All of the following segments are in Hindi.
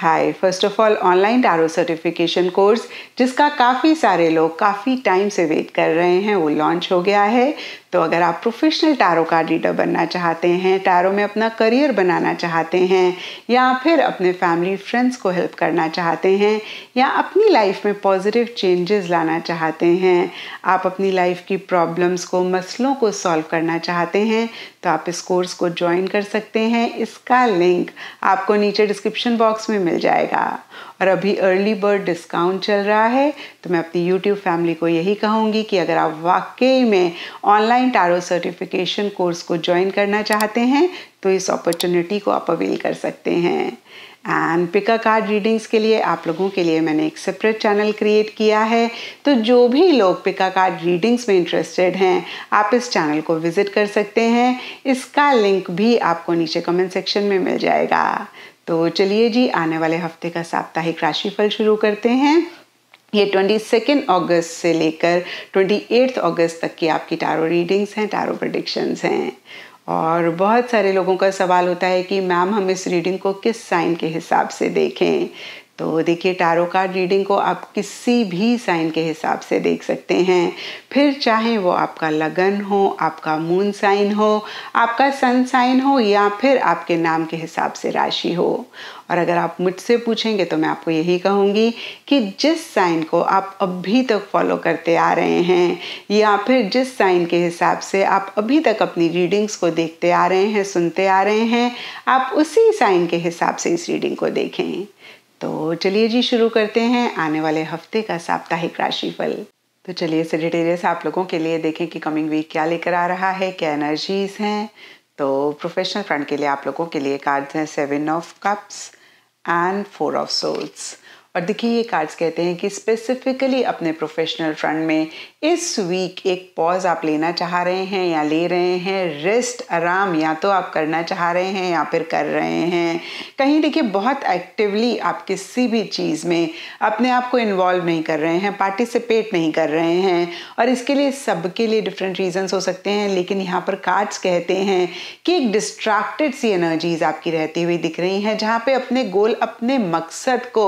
hi first of all online tarot certification course जिसका काफ़ी सारे लोग काफ़ी टाइम से वेट कर रहे हैं वो लॉन्च हो गया है तो अगर आप प्रोफेशनल टैरो कार्ड रीडर बनना चाहते हैं टैरो में अपना करियर बनाना चाहते हैं या फिर अपने फैमिली फ्रेंड्स को हेल्प करना चाहते हैं या अपनी लाइफ में पॉजिटिव चेंजेस लाना चाहते हैं आप अपनी लाइफ की प्रॉब्लम्स को मसलों को सॉल्व करना चाहते हैं तो आप इस कोर्स को ज्वाइन कर सकते हैं इसका लिंक आपको नीचे डिस्क्रिप्शन बॉक्स में मिल जाएगा और अभी अर्ली बर्ड डिस्काउंट चल रहा है तो मैं अपनी यूट्यूब फैमिली को यही कहूँगी कि अगर आप वाकई में online online tarot certification course को ज्वाइन करना चाहते हैं तो इस अपॉर्चुनिटी को आप अवेल कर सकते हैं एंड पिका कार्ड रीडिंग्स के लिए आप लोगों के लिए मैंने एक सेपरेट चैनल क्रिएट किया है तो जो भी लोग पिका कार्ड रीडिंग्स में इंटरेस्टेड हैं आप इस चैनल को विजिट कर सकते हैं इसका लिंक भी आपको नीचे कमेंट सेक्शन में मिल जाएगा तो चलिए जी आने वाले हफ्ते का साप्ताहिक राशिफल शुरू करते हैं ये 22 अगस्त से लेकर 28 अगस्त तक की आपकी टारो रीडिंग्स हैं टारो प्रडिक्शंस हैं और बहुत सारे लोगों का सवाल होता है कि मैम हम इस रीडिंग को किस साइन के हिसाब से देखें तो देखिए टारो कार्ड रीडिंग को आप किसी भी साइन के हिसाब से देख सकते हैं फिर चाहे वो आपका लगन हो आपका मून साइन हो आपका सन साइन हो या फिर आपके नाम के हिसाब से राशि हो और अगर आप मुझसे पूछेंगे तो मैं आपको यही कहूँगी कि जिस साइन को आप अभी तक फॉलो करते आ रहे हैं या फिर जिस साइन के हिसाब से आप अभी तक अपनी रीडिंग्स को देखते आ रहे हैं सुनते आ रहे हैं आप उसी साइन के हिसाब से इस रीडिंग को देखें तो चलिए जी शुरू करते हैं आने वाले हफ्ते का साप्ताहिक राशिफल तो चलिए सेजिटेरियस आप लोगों के लिए देखें कि कमिंग वीक क्या लेकर आ रहा है क्या एनर्जीज हैं तो प्रोफेशनल फ्रंट के लिए आप लोगों के लिए कार्ड्स हैं seven of cups and four of swords और देखिए ये कार्ड्स कहते हैं कि स्पेसिफिकली अपने प्रोफेशनल फ्रंट में इस वीक एक पॉज आप लेना चाह रहे हैं या ले रहे हैं रेस्ट आराम या तो आप करना चाह रहे हैं या फिर कर रहे हैं कहीं देखिए बहुत एक्टिवली आप किसी भी चीज़ में अपने आप को इन्वॉल्व नहीं कर रहे हैं पार्टिसिपेट नहीं कर रहे हैं और इसके लिए सबके लिए डिफरेंट रीजंस हो सकते हैं लेकिन यहाँ पर कार्ड्स कहते हैं कि एक डिस्ट्रैक्टेड सी एनर्जीज आपकी रहती हुई दिख रही हैं जहाँ पे अपने गोल अपने मकसद को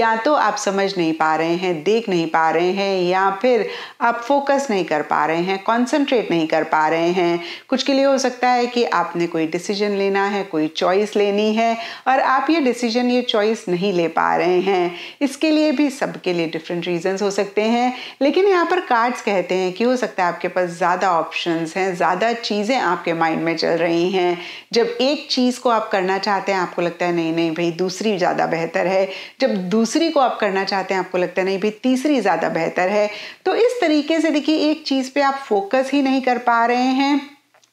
या तो आप समझ नहीं पा रहे हैं देख नहीं पा रहे हैं या फिर आप आप फोकस नहीं कर पा रहे हैं कंसंट्रेट नहीं कर पा रहे हैं कुछ के लिए हो सकता है कि आपने कोई डिसीजन लेना है कोई चॉइस लेनी है और आप ये डिसीजन ये चॉइस नहीं ले पा रहे हैं इसके लिए भी सबके लिए डिफरेंट रीजंस हो सकते हैं लेकिन यहाँ पर कार्ड्स कहते हैं कि हो सकता है आपके पास ज़्यादा ऑप्शन हैं ज़्यादा चीज़ें आपके माइंड में चल रही हैं जब एक चीज़ को आप करना चाहते हैं आपको लगता है नहीं नहीं भाई दूसरी ज़्यादा बेहतर है जब दूसरी को आप करना चाहते हैं आपको लगता है नहीं भाई तीसरी ज़्यादा बेहतर है तो इस तरीके तरीके से देखिए एक चीज़ पे आप फोकस ही नहीं कर पा रहे हैं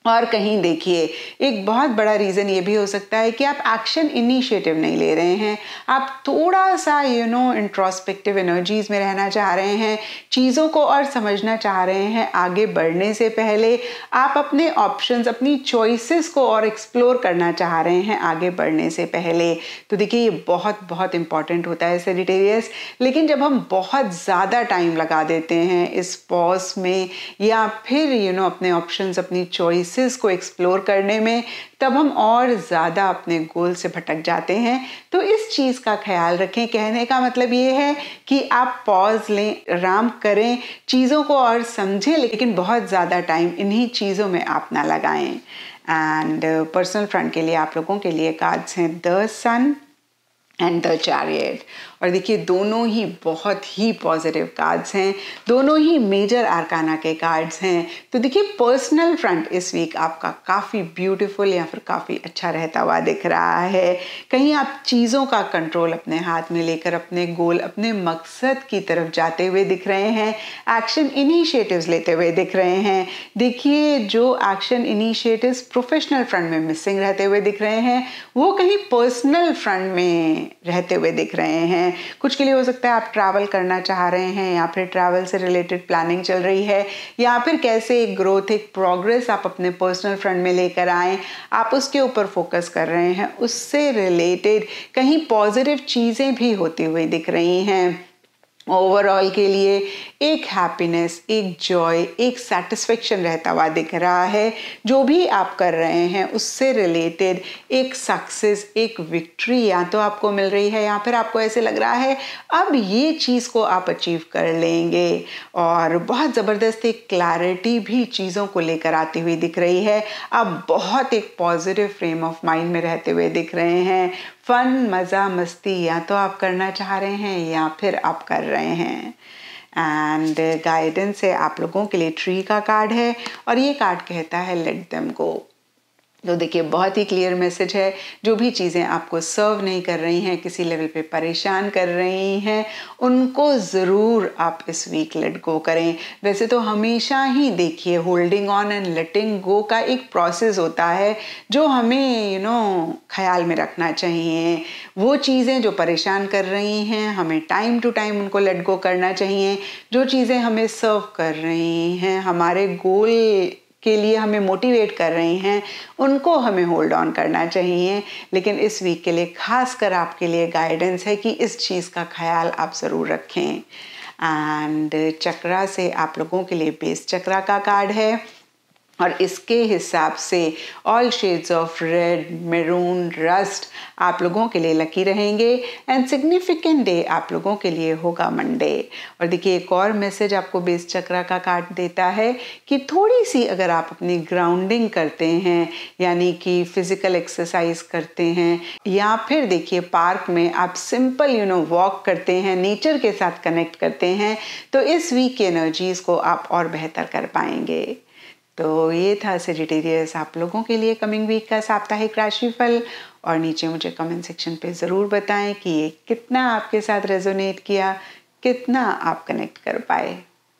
और कहीं देखिए एक बहुत बड़ा रीज़न ये भी हो सकता है कि आप एक्शन इनिशिएटिव नहीं ले रहे हैं आप थोड़ा सा यू नो इंट्रोस्पेक्टिव एनर्जीज में रहना चाह रहे हैं चीज़ों को और समझना चाह रहे हैं आगे बढ़ने से पहले आप अपने ऑप्शंस अपनी चॉइसेस को और एक्सप्लोर करना चाह रहे हैं आगे बढ़ने से पहले तो देखिए ये बहुत बहुत इंपॉर्टेंट होता है सेनिटेरियस लेकिन जब हम बहुत ज़्यादा टाइम लगा देते हैं इस पॉज में या फिर यू you नो know, अपने ऑप्शन अपनी चॉइस सेंसेस को एक्सप्लोर करने में तब हम और ज़्यादा अपने गोल से भटक जाते हैं तो इस चीज़ का ख्याल रखें कहने का मतलब ये है कि आप पॉज लें आराम करें चीज़ों को और समझें लेकिन बहुत ज़्यादा टाइम इन्हीं चीज़ों में आप ना लगाएं एंड पर्सनल फ्रंट के लिए आप लोगों के लिए कार्ड्स हैं the sun and the chariot और देखिए दोनों ही बहुत ही पॉजिटिव कार्ड्स हैं दोनों ही मेजर आरकाना के कार्ड्स हैं तो देखिए पर्सनल फ्रंट इस वीक आपका काफ़ी ब्यूटीफुल या फिर काफ़ी अच्छा रहता हुआ दिख रहा है कहीं आप चीज़ों का कंट्रोल अपने हाथ में लेकर अपने गोल अपने मकसद की तरफ जाते हुए दिख रहे हैं एक्शन इनिशिएटिव्स लेते हुए दिख रहे हैं देखिए जो एक्शन इनिशिएटिव्स प्रोफेशनल फ्रंट में मिसिंग रहते हुए दिख रहे हैं वो कहीं पर्सनल फ्रंट में रहते हुए दिख रहे हैं हैं कुछ के लिए हो सकता है आप ट्रैवल करना चाह रहे हैं या फिर ट्रैवल से रिलेटेड प्लानिंग चल रही है या फिर कैसे एक ग्रोथ एक प्रोग्रेस आप अपने पर्सनल फ्रंट में लेकर आएँ आप उसके ऊपर फोकस कर रहे हैं उससे रिलेटेड कहीं पॉजिटिव चीज़ें भी होती हुई दिख रही हैं ओवरऑल के लिए एक हैप्पीनेस एक जॉय एक सेटिस्फेक्शन रहता हुआ दिख रहा है जो भी आप कर रहे हैं उससे रिलेटेड एक सक्सेस एक विक्ट्री या तो आपको मिल रही है या फिर आपको ऐसे लग रहा है अब ये चीज़ को आप अचीव कर लेंगे और बहुत ज़बरदस्त एक क्लैरिटी भी चीज़ों को लेकर आती हुई दिख रही है आप बहुत एक पॉजिटिव फ्रेम ऑफ माइंड में रहते हुए दिख रहे हैं फन मज़ा मस्ती या तो आप करना चाह रहे हैं या फिर आप कर रहे हैं एंड गाइडेंस है आप लोगों के लिए ट्री का कार्ड है और ये कार्ड कहता है लेट देम गो तो देखिए बहुत ही क्लियर मैसेज है जो भी चीज़ें आपको सर्व नहीं कर रही हैं किसी लेवल पे परेशान कर रही हैं उनको ज़रूर आप इस वीक लेट गो करें वैसे तो हमेशा ही देखिए holding on and letting go का एक प्रोसेस होता है जो हमें यू you नो know, ख्याल में रखना चाहिए वो चीज़ें जो परेशान कर रही हैं हमें टाइम टू टाइम उनको लेट गो करना चाहिए जो चीज़ें हमें सर्व कर रही हैं हमारे गोल के लिए हमें मोटिवेट कर रही हैं उनको हमें होल्ड ऑन करना चाहिए लेकिन इस वीक के लिए खास कर आपके लिए गाइडेंस है कि इस चीज़ का ख्याल आप ज़रूर रखें एंड चक्रा से आप लोगों के लिए बेस चक्रा का कार्ड है और इसके हिसाब से all shades of red maroon rust आप लोगों के लिए लकी रहेंगे एंड सिग्निफिकेंट डे आप लोगों के लिए होगा मंडे और देखिए एक और मैसेज आपको बेस चक्रा का काट देता है कि थोड़ी सी अगर आप अपनी ग्राउंडिंग करते हैं यानी कि फिज़िकल एक्सरसाइज करते हैं या फिर देखिए पार्क में आप सिंपल यू नो वॉक करते हैं नेचर के साथ कनेक्ट करते हैं तो इस वीक की एनर्जीज़ को आप और बेहतर कर पाएंगे तो ये था सेजिटेरियस आप लोगों के लिए कमिंग वीक का साप्ताहिक राशिफल और नीचे मुझे कमेंट सेक्शन पे ज़रूर बताएं कि ये कितना आपके साथ रेजोनेट किया कितना आप कनेक्ट कर पाए